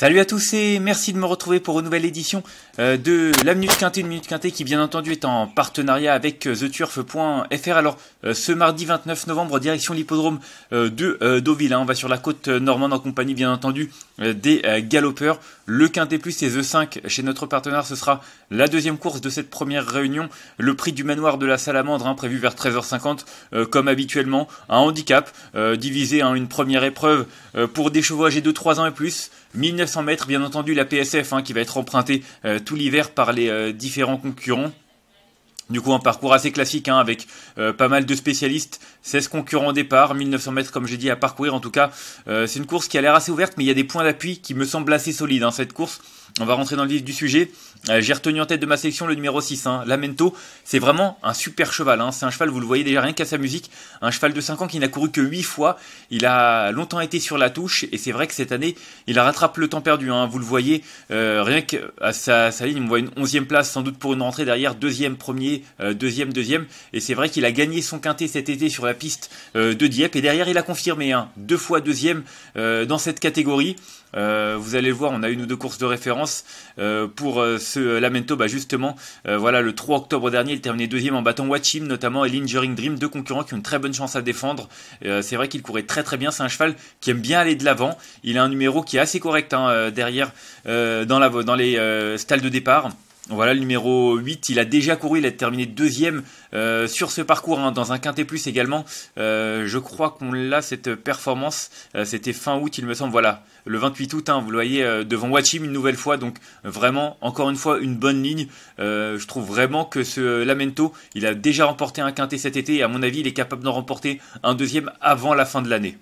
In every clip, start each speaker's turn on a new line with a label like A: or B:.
A: Salut à tous et merci de me retrouver pour une nouvelle édition euh, de la Minute Quintée, une Minute Quintée qui bien entendu est en partenariat avec euh, theturf.fr. Alors euh, ce mardi 29 novembre, direction l'hippodrome de Deauville, hein, on va sur la côte normande en compagnie bien entendu des galopeurs. Le Quintet Plus et The 5 chez notre partenaire, ce sera la deuxième course de cette première réunion. Le prix du manoir de la Salamandre hein, prévu vers 13h50 comme habituellement. Un handicap divisé, en une première épreuve pour des chevaux âgés de 3 ans et plus. 1900 mètres, bien entendu, la PSF hein, qui va être empruntée euh, tout l'hiver par les euh, différents concurrents. Du coup, un parcours assez classique hein, avec euh, pas mal de spécialistes. 16 concurrents au départ, 1900 mètres comme j'ai dit à parcourir. En tout cas, c'est une course qui a l'air assez ouverte, mais il y a des points d'appui qui me semblent assez solides. Hein, cette course, on va rentrer dans le vif du sujet. Euh, j'ai retenu en tête de ma section le numéro 6. Hein. Lamento, c'est vraiment un super cheval. Hein. C'est un cheval, vous le voyez déjà rien qu'à sa musique, un cheval de 5 ans qui n'a couru que 8 fois. Il a longtemps été sur la touche et c'est vrai que cette année, il rattrape le temps perdu. Hein. Vous le voyez, euh, rien qu'à sa, sa, ligne, on voit une 11 place sans doute pour une rentrée derrière, deuxième, premier, euh, deuxième, deuxième. Et c'est vrai qu'il a gagné son quintet cet été sur la piste de Dieppe et derrière, il a confirmé deux fois deuxième dans cette catégorie. vous allez le voir, on a une ou deux courses de référence. Euh, pour euh, ce Lamento. Bah justement, euh, voilà, le 3 octobre dernier, il terminait deuxième en battant Watchim notamment et l'Injuring Dream, deux concurrents qui ont une très bonne chance à défendre. c'est vrai qu'il courait très très bien. C'est un cheval qui aime bien aller de l'avant. Il a un numéro qui est assez correct hein, derrière dans, la, dans les stalles de départ. Voilà le numéro 8, il a déjà couru, il a terminé deuxième euh, sur ce parcours, hein, dans un quintet plus également. Euh, je crois qu'on l'a cette performance, euh, c'était fin août il me semble, voilà, le 28 août, hein, vous le voyez devant Watchim une nouvelle fois, donc vraiment, encore une fois, une bonne ligne. je trouve vraiment que ce Lamento, il a déjà remporté un quintet cet été, et à mon avis, il est capable d'en remporter un deuxième avant la fin de l'année.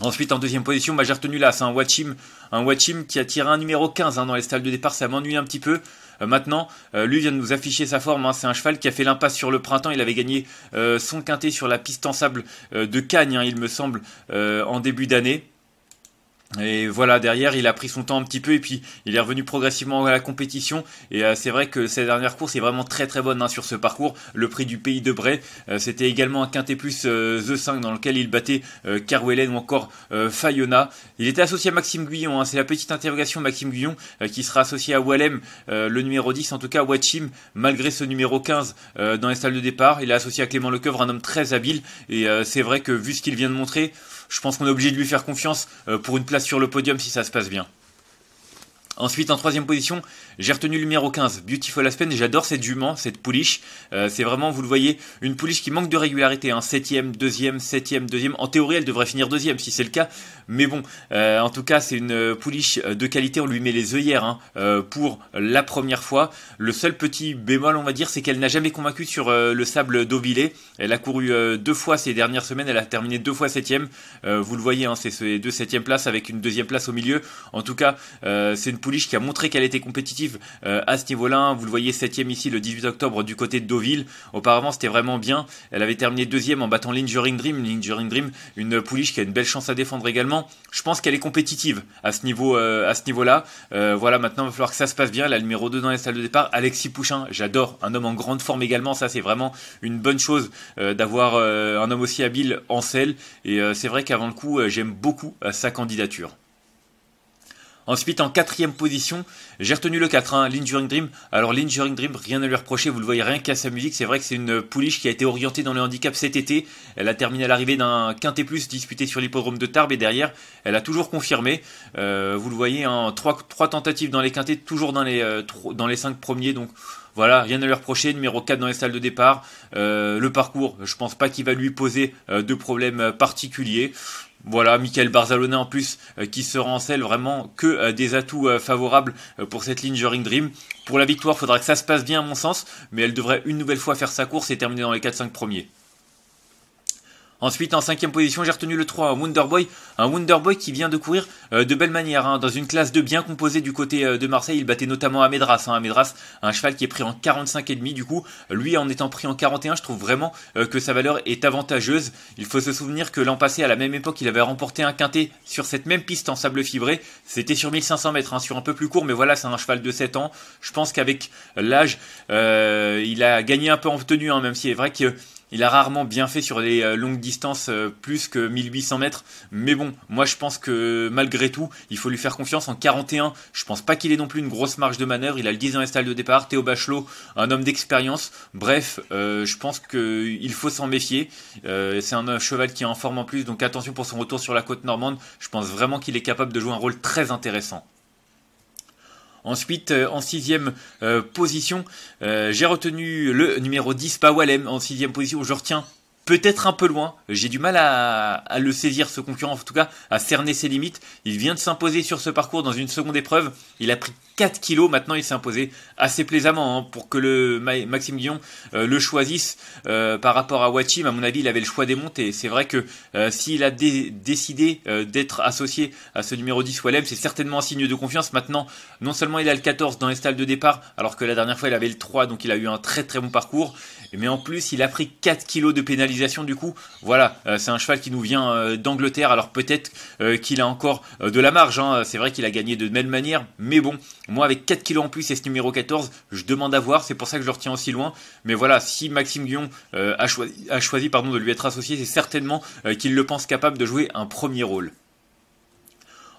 A: Ensuite, en deuxième position, bah, j'ai retenu là, hein, c'est un Watchim, un Watchim qui a tiré un numéro 15 hein, dans les stalles de départ, ça m'ennuie un petit peu. Euh, maintenant, euh, lui vient de nous afficher sa forme, hein. c'est un cheval qui a fait l'impasse sur le printemps, il avait gagné euh, son quintet sur la piste en sable de Cagnes, il me semble, en début d'année. Et voilà, derrière, il a pris son temps un petit peu et puis il est revenu progressivement à la compétition. Et euh, c'est vrai que sa dernière course est vraiment très très bonne hein, sur ce parcours. Le prix du pays de Bray, euh, c'était également un quintet plus euh, The 5 dans lequel il battait Carwellen ou encore Fayona. Il était associé à Maxime Guyon, hein. c'est la petite interrogation Maxime Guyon qui sera associé à Wallem, le numéro 10, en tout cas Watchim, malgré ce numéro 15 dans les salles de départ. Il est associé à Clément Lecoeuvre, un homme très habile. Et c'est vrai que vu ce qu'il vient de montrer, je pense qu'on est obligé de lui faire confiance euh, pour une place sur le podium si ça se passe bien. Ensuite, en troisième position, j'ai retenu le numéro 15, Beautiful Aspen. J'adore cette jument, cette pouliche. Euh, c'est vraiment, vous le voyez, une pouliche qui manque de régularité. Hein. Septième, deuxième, septième, deuxième. En théorie, elle devrait finir deuxième, si c'est le cas. Mais bon, euh, en tout cas, c'est une euh, pouliche de qualité. On lui met les œillères hein, pour la première fois. Le seul petit bémol, on va dire, c'est qu'elle n'a jamais convaincu sur le sable d'Ovilé. Elle a couru deux fois ces dernières semaines. Elle a terminé deux fois septième. vous le voyez, hein, c'est ces deux septième places avec une deuxième place au milieu. En tout cas, c'est une Pouliche qui a montré qu'elle était compétitive euh, à ce niveau-là. Hein. Vous le voyez 7 septième ici le 18 octobre du côté de Deauville. Auparavant c'était vraiment bien. Elle avait terminé deuxième en battant l'Injuring Dream. L'Injuring Dream, une Pouliche qui a une belle chance à défendre également. Je pense qu'elle est compétitive à ce niveau, euh, à ce niveau-là. Euh, voilà, maintenant il va falloir que ça se passe bien. La numéro 2 dans les salles de départ, Alexis Pouchin. J'adore, un homme en grande forme également. Ça c'est vraiment une bonne chose d'avoir un homme aussi habile en selle. Et c'est vrai qu'avant le coup, j'aime beaucoup sa candidature. Ensuite, en quatrième position, j'ai retenu le 4, hein, Dream. Alors, Linjuring Dream, rien à lui reprocher, vous le voyez rien qu'à sa musique. C'est vrai que c'est une pouliche qui a été orientée dans le handicap cet été. Elle a terminé à l'arrivée d'un quintet plus disputé sur l'hippodrome de Tarbes et derrière, elle a toujours confirmé. Euh, vous le voyez, en hein, trois, tentatives dans les quintets, toujours dans les, euh, dans les cinq premiers. Donc, voilà, rien à lui reprocher, numéro 4 dans les salles de départ. Euh, le parcours, je pense pas qu'il va lui poser euh, de problèmes particuliers. Voilà, Michael Barzalona en plus euh, qui se selle vraiment que euh, des atouts euh, favorables pour cette ligne Dream. Pour la victoire, faudra que ça se passe bien à mon sens, mais elle devrait une nouvelle fois faire sa course et terminer dans les 4-5 premiers. Ensuite, en cinquième position, j'ai retenu le 3, Wonderboy. Un Wonderboy qui vient de courir euh, de belle manière, hein, dans une classe de bien composée du côté euh, de Marseille. Il battait notamment Amédras, Hein, Amédras, un cheval qui est pris en 45,5 du coup. Lui, en étant pris en 41, je trouve vraiment euh, que sa valeur est avantageuse. Il faut se souvenir que l'an passé, à la même époque, il avait remporté un quintet sur cette même piste en sable fibré. C'était sur 1500 mètres, hein, sur un peu plus court, mais voilà, c'est un cheval de 7 ans. Je pense qu'avec l'âge, il a gagné un peu en tenue, hein, même si c'est vrai que il a rarement bien fait sur les euh, longues distances euh, plus que 1800 mètres. Mais bon, moi je pense que malgré tout, il faut lui faire confiance en 41. Je pense pas qu'il ait non plus une grosse marge de manœuvre. Il a le 10 les estal de départ. Théo Bachelot, un homme d'expérience. Bref, euh, je pense qu'il faut s'en méfier. c'est un cheval qui est en forme en plus. Donc attention pour son retour sur la côte normande. Je pense vraiment qu'il est capable de jouer un rôle très intéressant. Ensuite, euh, en sixième euh, position, euh, j'ai retenu le numéro 10, Pawalem, en sixième position. Je retiens peut-être un peu loin. J'ai du mal à, le saisir, ce concurrent, en tout cas, à cerner ses limites. Il vient de s'imposer sur ce parcours dans une seconde épreuve. Il a pris 4 kilos, maintenant il s'est imposé assez plaisamment hein, pour que le Maxime Guillon euh, le choisisse euh, par rapport à Wachim. À mon avis, il avait le choix des montes et c'est vrai que euh, s'il a décidé d'être associé à ce numéro 10 Wallem, c'est certainement un signe de confiance. Maintenant, non seulement il a le 14 dans les stalles de départ, alors que la dernière fois il avait le 3, donc il a eu un très très bon parcours, mais en plus il a pris 4 kilos de pénalité du coup, voilà, euh, c'est un cheval qui nous vient euh, d'Angleterre, alors peut-être euh, qu'il a encore de la marge, hein. c'est vrai qu'il a gagné de même manière, mais bon, moi avec 4 kilos en plus et ce numéro 14, je demande à voir, c'est pour ça que je le retiens aussi loin, mais voilà, si Maxime Guillon a choisi, a choisi pardon, de lui être associé, c'est certainement qu'il le pense capable de jouer un premier rôle.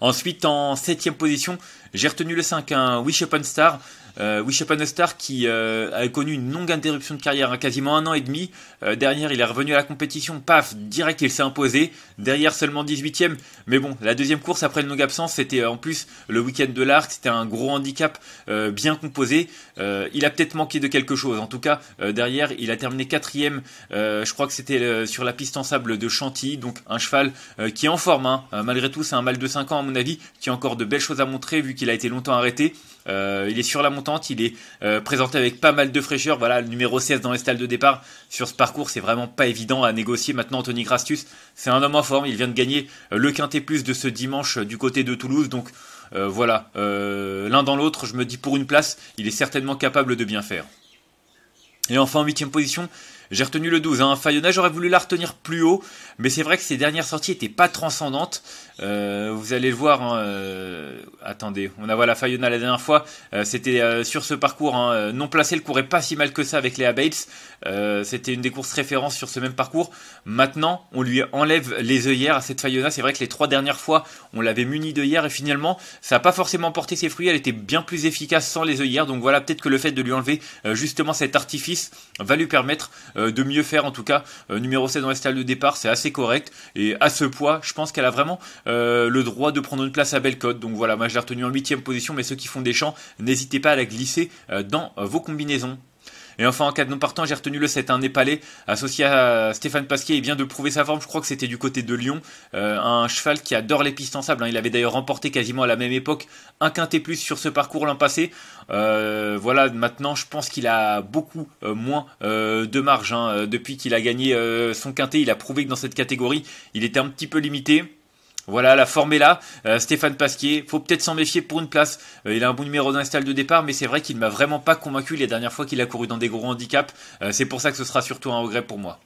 A: Ensuite, en septième position, j'ai retenu le 5, un hein. Wish Upon Star. Euh, Wish Upon Star qui euh, a connu une longue interruption de carrière, hein, quasiment un an et demi. Euh, derrière, il est revenu à la compétition, paf, direct, il s'est imposé. Derrière, seulement 18ème. Mais bon, la deuxième course après une longue absence, c'était en plus le week-end de l'arc, c'était un gros handicap bien composé. il a peut-être manqué de quelque chose. En tout cas, derrière, il a terminé 4 quatrième. je crois que c'était sur la piste en sable de Chantilly, donc un cheval qui est en forme. Hein. malgré tout, c'est un mal de 5 ans à mon avis, qui a encore de belles choses à montrer vu qu'il il a été longtemps arrêté. Euh, il est sur la montante, il est euh, présenté avec pas mal de fraîcheur. Voilà, le numéro 16 dans les stalles de départ sur ce parcours, c'est vraiment pas évident à négocier. Maintenant, Anthony Grastus, c'est un homme en forme. Il vient de gagner euh, le quintet plus de ce dimanche du côté de Toulouse. Donc voilà, l'un dans l'autre, je me dis pour une place, il est certainement capable de bien faire. Et enfin, en huitième position, j'ai retenu le 12. Hein. Fayona, j'aurais voulu la retenir plus haut, mais c'est vrai que ses dernières sorties n'étaient pas transcendantes. Euh, vous allez le voir. Hein, euh, attendez, on a voilà Fayona la dernière fois. Euh, c'était sur ce parcours hein, non placé. Le courait pas si mal que ça avec les Bates. c'était une des courses références sur ce même parcours. Maintenant, on lui enlève les œillères à cette Fayona. C'est vrai que les trois dernières fois, on l'avait munie d'œillères et finalement, ça n'a pas forcément porté ses fruits. Elle était bien plus efficace sans les œillères. Donc voilà, peut-être que le fait de lui enlever justement cet artifice va lui permettre euh, de mieux faire en tout cas. Euh, numéro 7 dans la stade de départ, c'est assez correct. Et à ce poids, je pense qu'elle a vraiment euh, le droit de prendre une place à Bellecote. Donc voilà, moi je l'ai retenue en 8 position, mais ceux qui font des champs, n'hésitez pas à la glisser dans vos combinaisons. Et enfin, en cas de non partant, j'ai retenu le 7, un Népalais associé à Stéphane Pasquier. Il vient de prouver sa forme, je crois que c'était du côté de Lyon. Euh, un cheval qui adore les pistes en sable. Hein. Il avait d'ailleurs remporté quasiment à la même époque un quintet plus sur ce parcours l'an passé. Euh, voilà, maintenant, je pense qu'il a beaucoup euh, moins de marge. Hein. Depuis qu'il a gagné son quintet, il a prouvé que dans cette catégorie, il était un petit peu limité. Voilà, la forme est là. Euh, Stéphane Pasquier, faut peut-être s'en méfier pour une place. Euh, il a un bon numéro d'install de départ, mais c'est vrai qu'il ne m'a vraiment pas convaincu les dernières fois qu'il a couru dans des gros handicaps. Euh, c'est pour ça que ce sera surtout un regret pour moi.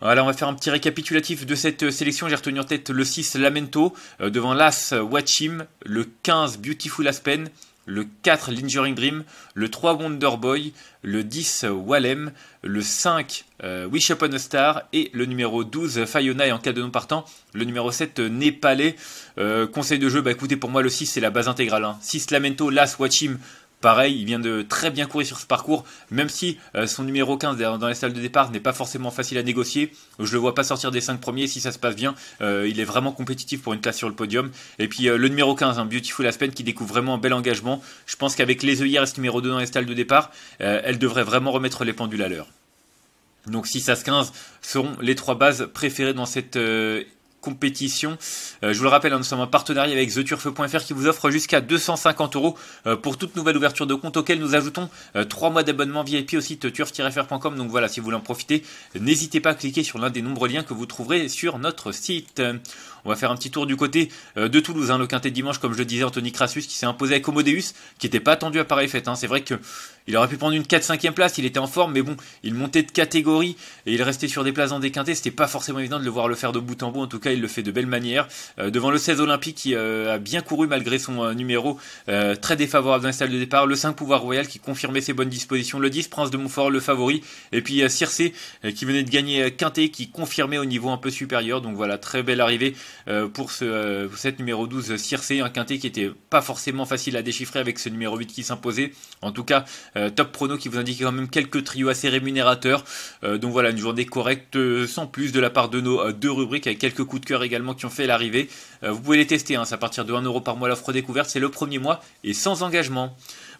A: Voilà, on va faire un petit récapitulatif de cette sélection. J'ai retenu en tête le 6 Lamento, devant l'As Watchim, le 15 Beautiful Aspen, le 4 lingering Dream, le 3 Wonder Boy, le 10 Wallem, le 5 euh, Wish Upon a Star et le numéro 12 Fayona en cas de non partant, le numéro 7 Népalais. Euh, conseil de jeu, bah écoutez pour moi le 6 c'est la base intégrale. 6 hein. Lamento, Watch Watchim, Pareil, il vient de très bien courir sur ce parcours, même si euh, son numéro 15 dans les salles de départ n'est pas forcément facile à négocier. Je le vois pas sortir des 5 premiers si ça se passe bien. Euh, il est vraiment compétitif pour une classe sur le podium. Et puis euh, le numéro 15, un hein, Beautiful Aspen, qui découvre vraiment un bel engagement. Je pense qu'avec les œillères et ce numéro 2 dans les stalles de départ, elle devrait vraiment remettre les pendules à l'heure. Donc 6 à 15 seront les trois bases préférées dans cette compétition. Euh, je vous le rappelle, hein, nous sommes en partenariat avec theturf.fr qui vous offre jusqu'à 250 euros euh, pour toute nouvelle ouverture de compte auquel nous ajoutons 3 euh, mois d'abonnement VIP au site turf-fr.com. Donc voilà, si vous voulez en profiter, n'hésitez pas à cliquer sur l'un des nombreux liens que vous trouverez sur notre site. On va faire un petit tour du côté de Toulouse. Hein, le quintet dimanche, comme je le disais, Anthony Crassus qui s'est imposé avec Homodeus, qui n'était pas attendu à pareille fête. Hein. C'est vrai que il aurait pu prendre une 4 5 ème place, il était en forme, mais bon, il montait de catégorie et il restait sur des places en déquinté. C'était pas forcément évident de le voir le faire de bout en bout. En tout cas, il le fait de belle manière. Euh, devant le 16 olympique qui euh, a bien couru malgré son euh, numéro très défavorable dans la salle de départ. Le 5 pouvoir royal qui confirmait ses bonnes dispositions. Le 10 Prince de Montfort, le favori. Et puis Circé, qui venait de gagner quinté qui confirmait au niveau un peu supérieur. Donc voilà, très belle arrivée pour ce, numéro 12 Circé, Un quinté qui était pas forcément facile à déchiffrer avec ce numéro 8 qui s'imposait. En tout cas, euh, top prono qui vous indique quand même quelques trios assez rémunérateurs. Euh, donc voilà, une journée correcte euh, sans plus de la part de nos deux rubriques avec quelques coups de cœur également qui ont fait l'arrivée. vous pouvez les tester, hein, c'est à partir de 1€ par mois l'offre découverte, c'est le premier mois et sans engagement.